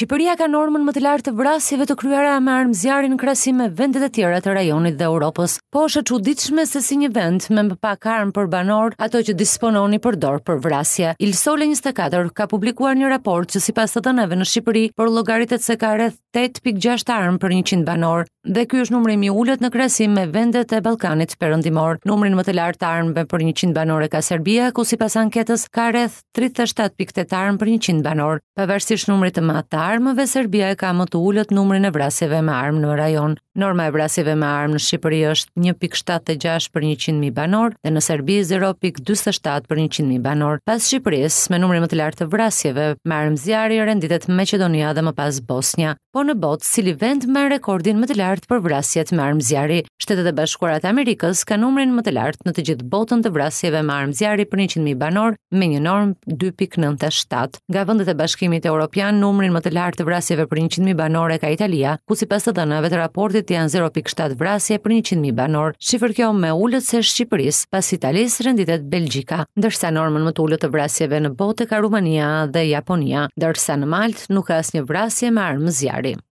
Shqipëria ka normën më të lartë të vrasjeve të kryera me armë në krahasim me vendet e tjera të rajonit dhe Europës. Po është çuditshme se si një vend me më pak armë për banor, ato që dispononi për dorë për vrasje. Ilsole 24 ka publikuar një raport që sipas të dhënave në Shqipëri, por llogaritet se ka rreth 8.6 armë për 100 banor, dhe ky është numri më i ulët në krahasim me vendet e Ballkanit Perëndimor. Numrin më të lartë armëve për 100 banor e ka Serbia, ku sipas anketës ka rreth 37.8 armë për 100 banor, pavarësisht numrit të madh të armëve Serbia e ka më të ullët numrin e vrasjeve me armë në rajon. Norma e vrasjeve me armë në Shqipëri është 1.76 për 100.000 banor dhe në Serbi 0.27 për 100.000 banor. Pas Shqipëris, me numrin më të lartë të vrasjeve, me armë zjarë i renditet Meqedonia dhe më pas Bosnia, po në botë si li vend me rekordin më të lartë për vrasjet me armë zjarë. Shtetet e bashkuarat Amerikës ka numrin më të lartë në të gjithë botën të vrasjeve me armë zjarë për 100.000 banor me një norm 2.97. Nga vëndet e bashkimit e Europian, numrin më lartë të vrasjeve për 100.000 banore ka Italia, ku si pas të dënave të raportit janë 0.7 vrasje për 100.000 banor, shifër kjo me ullët se Shqipëris, pas Italis rënditet Belgjika, dërsa normën më të ullët të vrasjeve në bote ka Rumania dhe Japonia, dërsa në Malt nuk ka as një vrasje me armë zjarim.